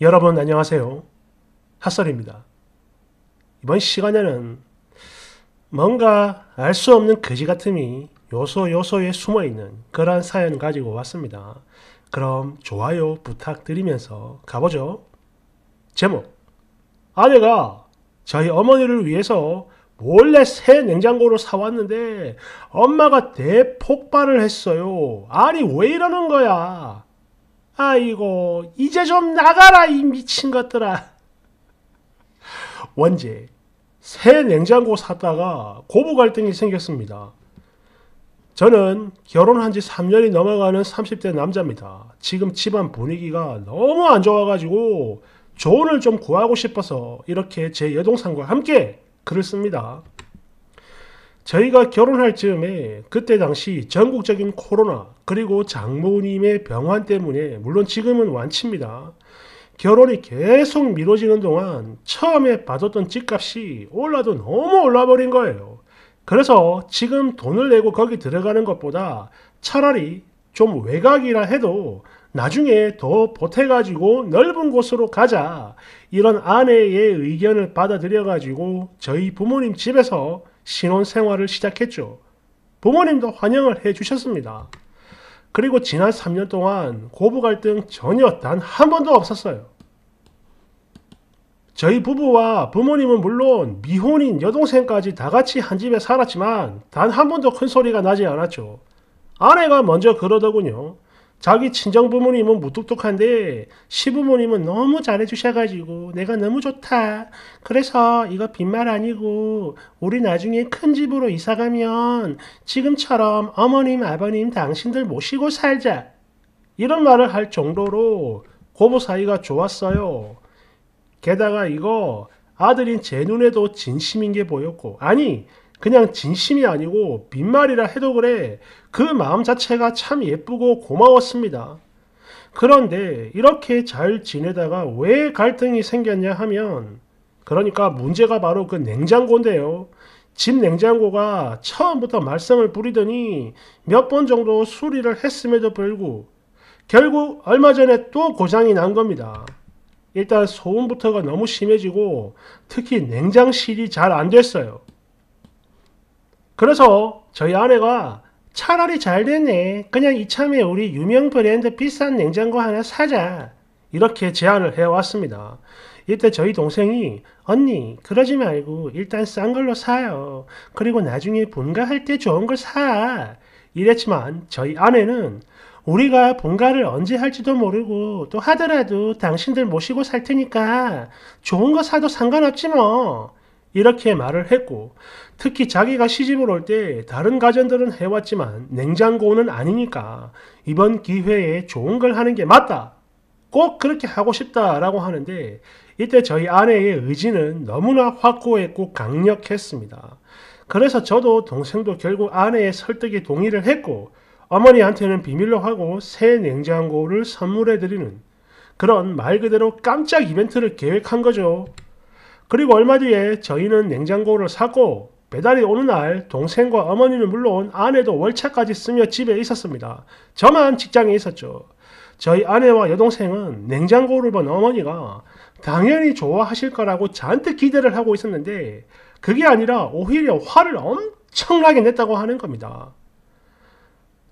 여러분 안녕하세요. 핫설입니다. 이번 시간에는 뭔가 알 수 없는 거지 같음이 요소 요소에 숨어있는 그러 사연 가지고 왔습니다. 그럼 좋아요 부탁드리면서 가보죠. 제목 아내가 저희 어머니를 위해서 몰래 새 냉장고를 사왔는데 엄마가 대폭발을 했어요. 아니 왜 이러는 거야? 아이고 이제 좀 나가라 이 미친 것들아. 원재 새 냉장고 샀다가 고부 갈등이 생겼습니다. 저는 결혼한 지 3년이 넘어가는 30대 남자입니다. 지금 집안 분위기가 너무 안 좋아가지고 조언을 좀 구하고 싶어서 이렇게 제 여동생과 함께 글을 씁니다. 저희가 결혼할 즈음에 그때 당시 전국적인 코로나 그리고 장모님의 병환 때문에 물론 지금은 완치입니다. 결혼이 계속 미뤄지는 동안 처음에 받았던 집값이 올라도 너무 올라버린 거예요. 그래서 지금 돈을 내고 거기 들어가는 것보다 차라리 좀 외곽이라 해도 나중에 더 보태가지고 넓은 곳으로 가자. 이런 아내의 의견을 받아들여가지고 저희 부모님 집에서 신혼 생활을 시작했죠. 부모님도 환영을 해 주셨습니다. 그리고 지난 3년 동안 고부 갈등 전혀 단 한 번도 없었어요. 저희 부부와 부모님은 물론 미혼인 여동생까지 다 같이 한 집에 살았지만 단 한 번도 큰 소리가 나지 않았죠. 아내가 먼저 그러더군요. 자기 친정 부모님은 무뚝뚝한데 시부모님은 너무 잘해주셔가지고 내가 너무 좋다. 그래서 이거 빈말 아니고 우리 나중에 큰 집으로 이사가면 지금처럼 어머님 아버님 당신들 모시고 살자. 이런 말을 할 정도로 고부 사이가 좋았어요. 게다가 이거 아들인 제 눈에도 진심인 게 보였고 아니 그냥 진심이 아니고 빈말이라 해도 그래 그 마음 자체가 참 예쁘고 고마웠습니다. 그런데 이렇게 잘 지내다가 왜 갈등이 생겼냐 하면 그러니까 문제가 바로 그 냉장고인데요. 집 냉장고가 처음부터 말썽을 부리더니 몇 번 정도 수리를 했음에도 불구 결국 얼마 전에 또 고장이 난 겁니다. 일단 소음부터가 너무 심해지고 특히 냉장실이 잘 안 됐어요. 그래서 저희 아내가 차라리 잘 됐네. 그냥 이참에 우리 유명 브랜드 비싼 냉장고 하나 사자. 이렇게 제안을 해왔습니다. 이때 저희 동생이 언니 그러지 말고 일단 싼 걸로 사요. 그리고 나중에 분가할 때 좋은 걸 사. 이랬지만 저희 아내는 우리가 분가를 언제 할지도 모르고 또 하더라도 당신들 모시고 살 테니까 좋은 거 사도 상관없지 뭐. 이렇게 말을 했고 특히 자기가 시집을 올 때 다른 가정들은 해왔지만 냉장고는 아니니까 이번 기회에 좋은 걸 하는 게 맞다. 꼭 그렇게 하고 싶다라고 하는데 이때 저희 아내의 의지는 너무나 확고했고 강력했습니다. 그래서 저도 동생도 결국 아내의 설득에 동의를 했고 어머니한테는 비밀로 하고 새 냉장고를 선물해 드리는 그런 말 그대로 깜짝 이벤트를 계획한 거죠. 그리고 얼마 뒤에 저희는 냉장고를 사고 배달이 오는 날 동생과 어머니는 물론 아내도 월차까지 쓰며 집에 있었습니다. 저만 직장에 있었죠. 저희 아내와 여동생은 냉장고를 본 어머니가 당연히 좋아하실 거라고 잔뜩 기대를 하고 있었는데 그게 아니라 오히려 화를 엄청나게 냈다고 하는 겁니다.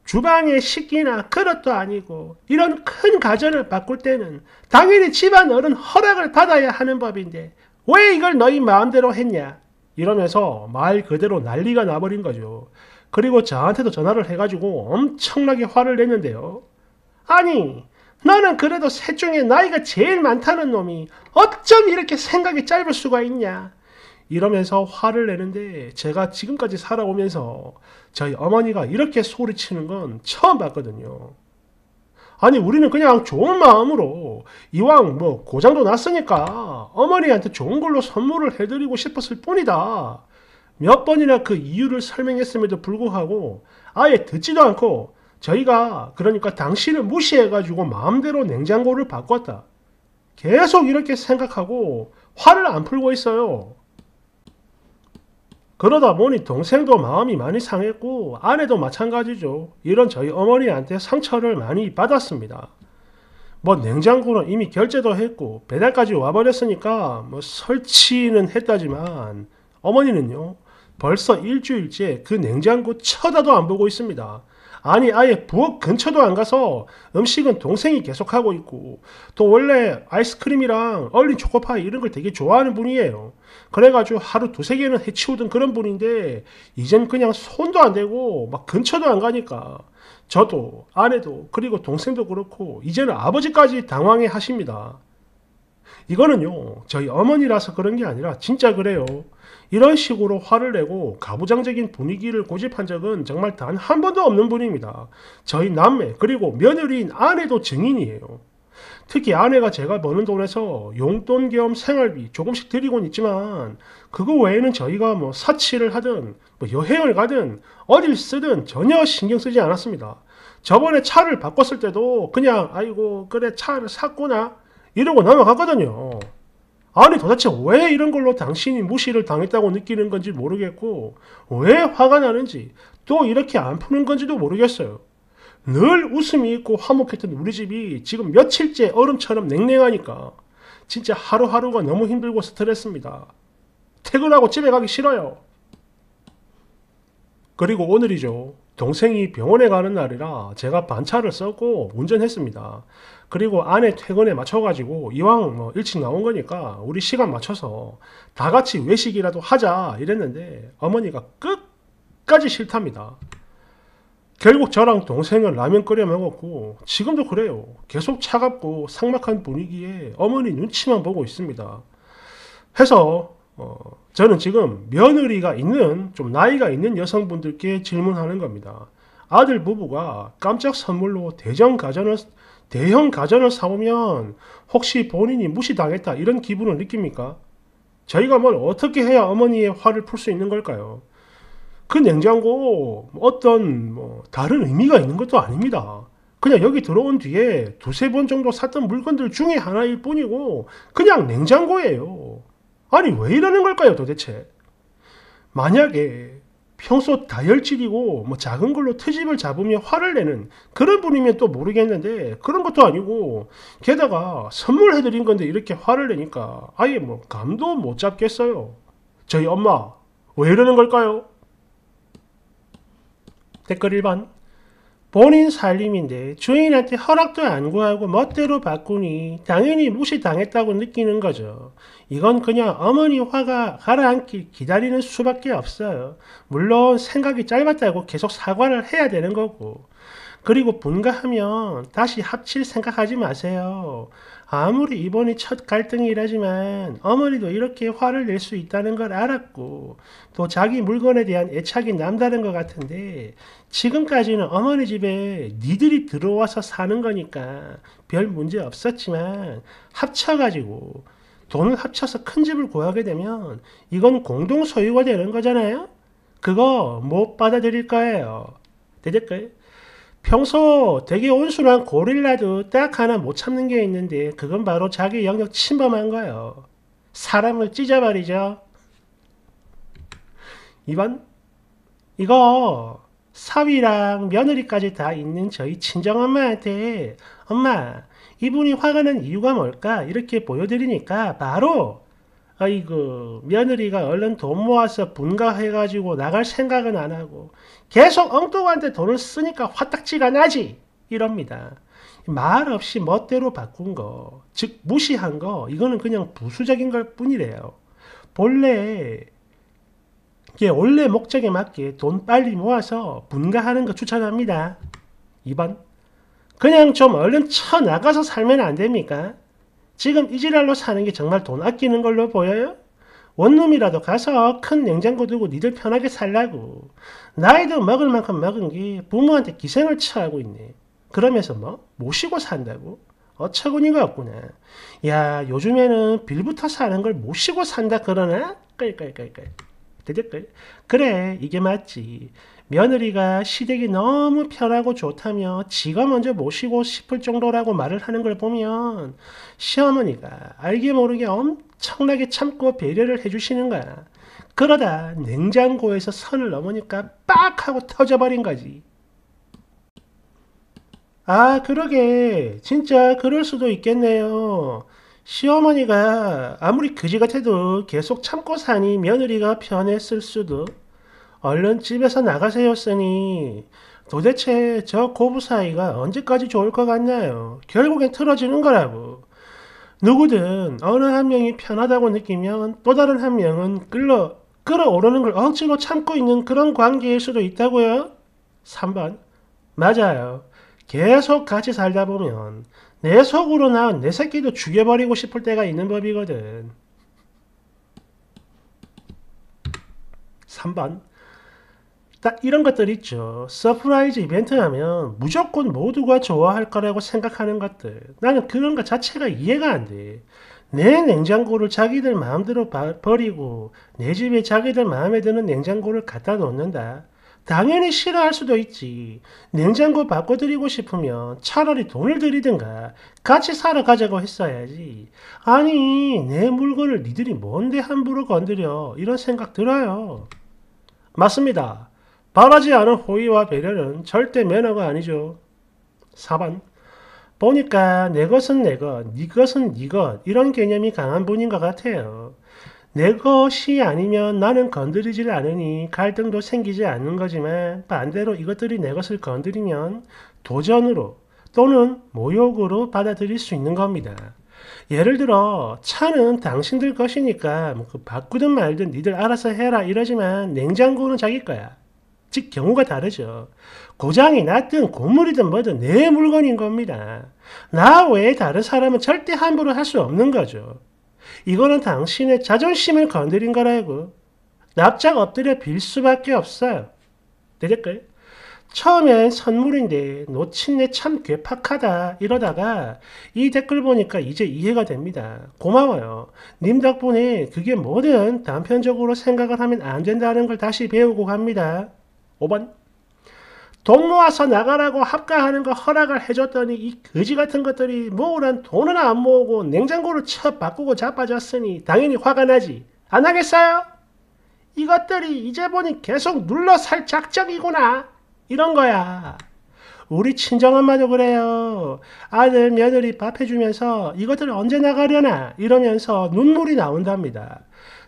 주방의 식기나 그릇도 아니고 이런 큰 가전을 바꿀 때는 당연히 집안 어른 허락을 받아야 하는 법인데 왜 이걸 너희 마음대로 했냐? 이러면서 말 그대로 난리가 나버린 거죠. 그리고 저한테도 전화를 해가지고 엄청나게 화를 냈는데요. 아니, 너는 그래도 셋 중에 나이가 제일 많다는 놈이 어쩜 이렇게 생각이 짧을 수가 있냐? 이러면서 화를 내는데 제가 지금까지 살아오면서 저희 어머니가 이렇게 소리치는 건 처음 봤거든요. 아니 우리는 그냥 좋은 마음으로 이왕 뭐 고장도 났으니까 어머니한테 좋은 걸로 선물을 해드리고 싶었을 뿐이다. 몇 번이나 그 이유를 설명했음에도 불구하고 아예 듣지도 않고 저희가 그러니까 당신을 무시해가지고 마음대로 냉장고를 바꿨다. 계속 이렇게 생각하고 화를 안 풀고 있어요. 그러다 보니 동생도 마음이 많이 상했고 아내도 마찬가지죠. 이런 저희 어머니한테 상처를 많이 받았습니다. 뭐 냉장고는 이미 결제도 했고 배달까지 와버렸으니까 뭐 설치는 했다지만 어머니는요 벌써 일주일째 그 냉장고 쳐다도 안 보고 있습니다. 아니 아예 부엌 근처도 안 가서 음식은 동생이 계속하고 있고 또 원래 아이스크림이랑 얼린 초코파이 이런 걸 되게 좋아하는 분이에요. 그래가지고 하루 두세 개는 해치우던 그런 분인데 이젠 그냥 손도 안 대고 막 근처도 안 가니까 저도 아내도 그리고 동생도 그렇고 이제는 아버지까지 당황해 하십니다. 이거는요 저희 어머니라서 그런 게 아니라 진짜 그래요. 이런 식으로 화를 내고 가부장적인 분위기를 고집한 적은 정말 단 한 번도 없는 분입니다. 저희 남매 그리고 며느리인 아내도 증인이에요. 특히 아내가 제가 버는 돈에서 용돈 겸 생활비 조금씩 드리곤 있지만 그거 외에는 저희가 뭐 사치를 하든 뭐 여행을 가든 어딜 쓰든 전혀 신경 쓰지 않았습니다. 저번에 차를 바꿨을 때도 그냥 아이고 그래 차를 샀구나 이러고 넘어갔거든요. 아니 도대체 왜 이런 걸로 당신이 무시를 당했다고 느끼는 건지 모르겠고 왜 화가 나는지 또 이렇게 안 푸는 건지도 모르겠어요. 늘 웃음이 있고 화목했던 우리 집이 지금 며칠째 얼음처럼 냉랭하니까 진짜 하루하루가 너무 힘들고 스트레스입니다. 퇴근하고 집에 가기 싫어요. 그리고 오늘이죠. 동생이 병원에 가는 날이라 제가 반차를 썼고 운전했습니다. 그리고 아내 퇴근에 맞춰가지고 이왕 뭐 일찍 나온 거니까 우리 시간 맞춰서 다 같이 외식이라도 하자 이랬는데 어머니가 끝까지 싫답니다. 결국 저랑 동생은 라면 끓여 먹었고 지금도 그래요. 계속 차갑고 삭막한 분위기에 어머니 눈치만 보고 있습니다. 해서 어, 저는 지금 며느리가 있는 좀 나이가 있는 여성분들께 질문하는 겁니다. 아들 부부가 깜짝 선물로 대전 가전을 대형 가전을 사오면 혹시 본인이 무시당했다 이런 기분을 느낍니까? 저희가 뭘 어떻게 해야 어머니의 화를 풀 수 있는 걸까요? 그 냉장고 어떤 뭐 다른 의미가 있는 것도 아닙니다. 그냥 여기 들어온 뒤에 두세 번 정도 샀던 물건들 중에 하나일 뿐이고 그냥 냉장고예요. 아니 왜 이러는 걸까요 도대체? 만약에 평소 다혈질이고 뭐 작은 걸로 트집을 잡으며 화를 내는 그런 분이면 또 모르겠는데 그런 것도 아니고 게다가 선물해드린 건데 이렇게 화를 내니까 아예 뭐 감도 못 잡겠어요. 저희 엄마 왜 이러는 걸까요? 댓글 1번 본인 살림인데 주인한테 허락도 안 구하고 멋대로 바꾸니 당연히 무시당했다고 느끼는 거죠. 이건 그냥 어머니 화가 가라앉길 기다리는 수밖에 없어요. 물론 생각이 짧았다고 계속 사과를 해야 되는 거고 그리고 분가하면 다시 합칠 생각하지 마세요. 아무리 이번이 첫 갈등이라지만 어머니도 이렇게 화를 낼 수 있다는 걸 알았고 또 자기 물건에 대한 애착이 남다른 것 같은데 지금까지는 어머니 집에 니들이 들어와서 사는 거니까 별 문제 없었지만 합쳐가지고 돈을 합쳐서 큰 집을 구하게 되면 이건 공동 소유가 되는 거잖아요? 그거 못 받아들일 거예요. 되될까요? 평소 되게 온순한 고릴라도 딱 하나 못 참는 게 있는데 그건 바로 자기 영역 침범한 거예요. 사람을 찢어버리죠. 2번 이거 사위랑 며느리까지 다 있는 저희 친정엄마한테 엄마 이분이 화가 난 이유가 뭘까 이렇게 보여드리니까 바로 이그 며느리가 얼른 돈 모아서 분가해가지고 나갈 생각은 안 하고 계속 엉뚱한데 돈을 쓰니까 화딱지가 나지 이럽니다. 말 없이 멋대로 바꾼 거, 즉 무시한 거, 이거는 그냥 부수적인 걸 뿐이래요. 본래 예, 원래 목적에 맞게 돈 빨리 모아서 분가하는 거 추천합니다. 2번 그냥 좀 얼른 쳐나가서 살면 안 됩니까? 지금 이 지랄로 사는 게 정말 돈 아끼는 걸로 보여요? 원룸이라도 가서 큰 냉장고 들고 니들 편하게 살라고. 나이도 먹을 만큼 먹은 게 부모한테 기생을 처하고 있네. 그러면서 뭐? 모시고 산다고? 어처구니가 없구나. 야, 요즘에는 빌부터 사는 걸 모시고 산다 그러나? 끌끌끌끌 그래, 이게 맞지. 며느리가 시댁이 너무 편하고 좋다며 지가 먼저 모시고 싶을 정도라고 말을 하는 걸 보면 시어머니가 알게 모르게 엄청나게 참고 배려를 해주시는 거야. 그러다 냉장고에서 선을 넘으니까 빡 하고 터져버린 거지. 아, 그러게. 진짜 그럴 수도 있겠네요. 시어머니가 아무리 그지 같아도 계속 참고 사니 며느리가 편했을 수도. 얼른 집에서 나가세요쓰니 도대체 저 고부 사이가 언제까지 좋을 것 같나요? 결국엔 틀어지는 거라고. 누구든 어느 한 명이 편하다고 느끼면 또 다른 한 명은 끌러, 끌어오르는 걸 억지로 참고 있는 그런 관계일 수도 있다고요? 3번. 맞아요. 계속 같이 살다 보면 내 속으로 나온 내 새끼도 죽여버리고 싶을 때가 있는 법이거든. 3번. 딱 이런 것들 이 있죠. 서프라이즈 이벤트 하면 무조건 모두가 좋아할 거라고 생각하는 것들. 나는 그런 것 자체가 이해가 안 돼. 내 냉장고를 자기들 마음대로 버리고 내 집에 자기들 마음에 드는 냉장고를 갖다 놓는다. 당연히 싫어할 수도 있지. 냉장고 바꿔드리고 싶으면 차라리 돈을 들이든가 같이 사러 가자고 했어야지. 아니 내 물건을 니들이 뭔데 함부로 건드려 이런 생각 들어요. 맞습니다. 바라지 않은 호의와 배려는 절대 매너가 아니죠. 4번 보니까 내 것은 내 것, 네 것은 네 것, 이런 개념이 강한 분인 것 같아요. 내 것이 아니면 나는 건드리질 않으니 갈등도 생기지 않는 거지만 반대로 이것들이 내 것을 건드리면 도전으로 또는 모욕으로 받아들일 수 있는 겁니다. 예를 들어 차는 당신들 것이니까 뭐 그 바꾸든 말든 니들 알아서 해라 이러지만 냉장고는 자기 거야. 즉 경우가 다르죠. 고장이 났든 고물이든 뭐든 내 물건인 겁니다. 나 외에 다른 사람은 절대 함부로 할 수 없는 거죠. 이거는 당신의 자존심을 건드린 거라고 납작 엎드려 빌 수밖에 없어요. 되될까요? 처음엔 선물인데 놓친내 참 괴팍하다 이러다가 이 댓글 보니까 이제 이해가 됩니다. 고마워요. 님 덕분에 그게 뭐든 단편적으로 생각을 하면 안 된다는 걸 다시 배우고 갑니다. 5번 돈 모아서 나가라고 합가하는 거 허락을 해줬더니 이 거지 같은 것들이 모으란 돈은 안 모으고 냉장고를 쳐 바꾸고 자빠졌으니 당연히 화가 나지. 안 하겠어요? 이것들이 이제 보니 계속 눌러 살 작정이구나. 이런 거야. 우리 친정엄마도 그래요. 아들, 며느리 밥 해주면서 이것들 언제 나가려나 이러면서 눈물이 나온답니다.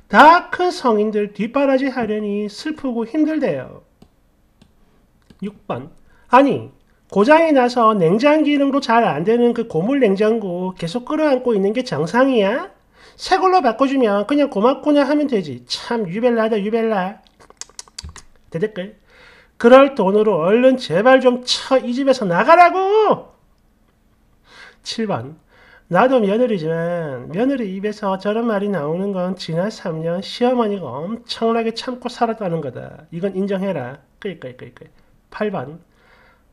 다 큰 성인들 뒷바라지 하려니 슬프고 힘들대요. 6번 아니 고장이 나서 냉장 기능도 잘 안되는 그 고물 냉장고 계속 끌어안고 있는 게 정상이야? 새 걸로 바꿔주면 그냥 고맙구나 하면 되지 참 유벨라다 유벨라 대댓글 그럴 돈으로 얼른 제발 좀 쳐 이 집에서 나가라고 7번 나도 며느리지만 며느리 입에서 저런 말이 나오는 건 지난 3년 시어머니가 엄청나게 참고 살았다는 거다. 이건 인정해라. 끌끌끌끌.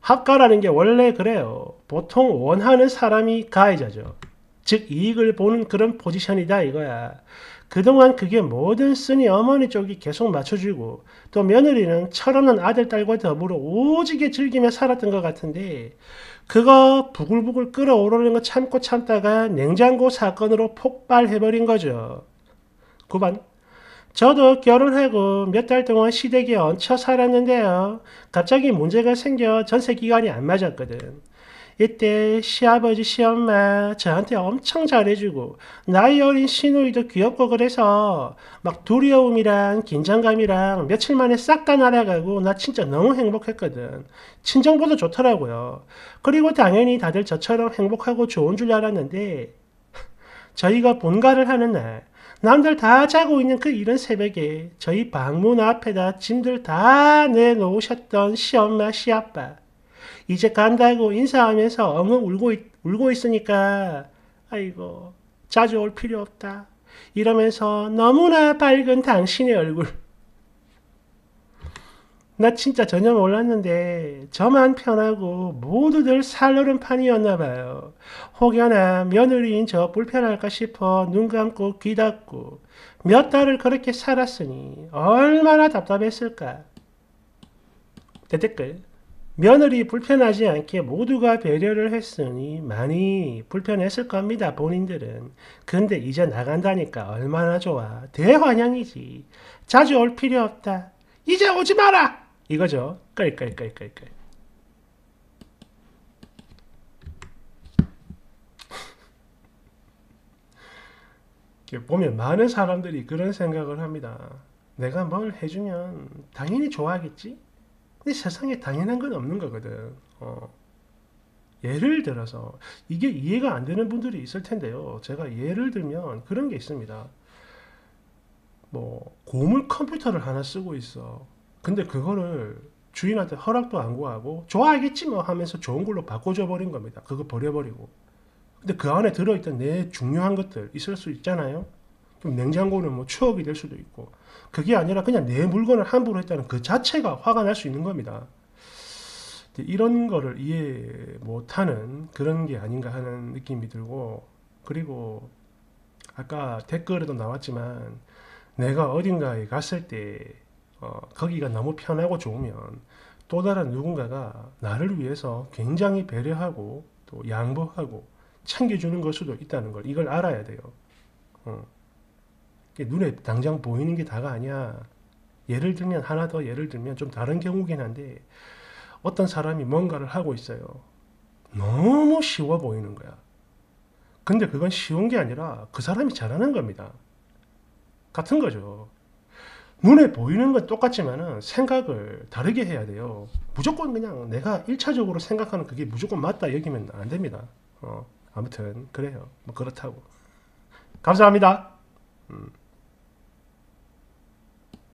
8반학가라는게 원래 그래요. 보통 원하는 사람이 가해자죠. 즉 이익을 보는 그런 포지션이다 이거야. 그동안 그게 뭐든 쓰니 어머니 쪽이 계속 맞춰주고 또 며느리는 철없는 아들 딸과 더불어 오지게 즐기며 살았던 것 같은데 그거 부글부글 끓어오르는 거 참고 참다가 냉장고 사건으로 폭발해버린 거죠. 9번 저도 결혼하고 몇 달 동안 시댁에 얹혀 살았는데요. 갑자기 문제가 생겨 전세 기간이 안 맞았거든. 이때 시아버지 시엄마 저한테 엄청 잘해주고 나이 어린 시누이도 귀엽고 그래서 막 두려움이랑 긴장감이랑 며칠 만에 싹 다 날아가고 나 진짜 너무 행복했거든. 친정보다 좋더라고요. 그리고 당연히 다들 저처럼 행복하고 좋은 줄 알았는데 저희가 본가를 하는 날 남들 다 자고 있는 그 이른 새벽에 저희 방문 앞에다 짐들 다 내놓으셨던 시엄마 시아빠 이제 간다고 인사하면서 엉엉 울고, 있, 울고 있으니까 아이고 자주 올 필요 없다 이러면서 너무나 밝은 당신의 얼굴 나 진짜 전혀 몰랐는데 저만 편하고 모두들 살얼음 판이었나 봐요. 혹여나 며느리인 저 불편할까 싶어 눈 감고 귀 닫고 몇 달을 그렇게 살았으니 얼마나 답답했을까. 대댓글 며느리 불편하지 않게 모두가 배려를 했으니 많이 불편했을 겁니다. 본인들은. 근데 이제 나간다니까 얼마나 좋아. 대환영이지. 자주 올 필요 없다. 이제 오지 마라! 이거죠. 깔깔깔깔깔. 보면 많은 사람들이 그런 생각을 합니다. 내가 뭘 해주면 당연히 좋아하겠지? 근데 세상에 당연한 건 없는 거거든. 어. 예를 들어서 이게 이해가 안 되는 분들이 있을 텐데요. 제가 예를 들면 그런 게 있습니다. 뭐 고물 컴퓨터를 하나 쓰고 있어. 근데 그거를 주인한테 허락도 안 구하고 좋아하겠지 뭐 하면서 좋은 걸로 바꿔줘 버린 겁니다. 그거 버려버리고. 근데 그 안에 들어있던 내 중요한 것들 있을 수 있잖아요. 그럼 냉장고는 뭐 추억이 될 수도 있고 그게 아니라 그냥 내 물건을 함부로 했다는 그 자체가 화가 날 수 있는 겁니다. 이런 거를 이해 못하는 그런 게 아닌가 하는 느낌이 들고 그리고 아까 댓글에도 나왔지만 내가 어딘가에 갔을 때 어, 거기가 너무 편하고 좋으면 또 다른 누군가가 나를 위해서 굉장히 배려하고 또 양보하고 챙겨주는 걸 수도 있다는 걸 이걸 알아야 돼요. 어. 눈에 당장 보이는 게 다가 아니야. 예를 들면 하나 더 예를 들면 좀 다른 경우긴 한데 어떤 사람이 뭔가를 하고 있어요. 너무 쉬워 보이는 거야. 근데 그건 쉬운 게 아니라 그 사람이 잘하는 겁니다. 같은 거죠. 눈에 보이는 건 똑같지만은 생각을 다르게 해야 돼요. 무조건 그냥 내가 1차적으로 생각하는 그게 무조건 맞다 여기면 안 됩니다. 어, 아무튼 그래요. 뭐 그렇다고. 감사합니다. 음.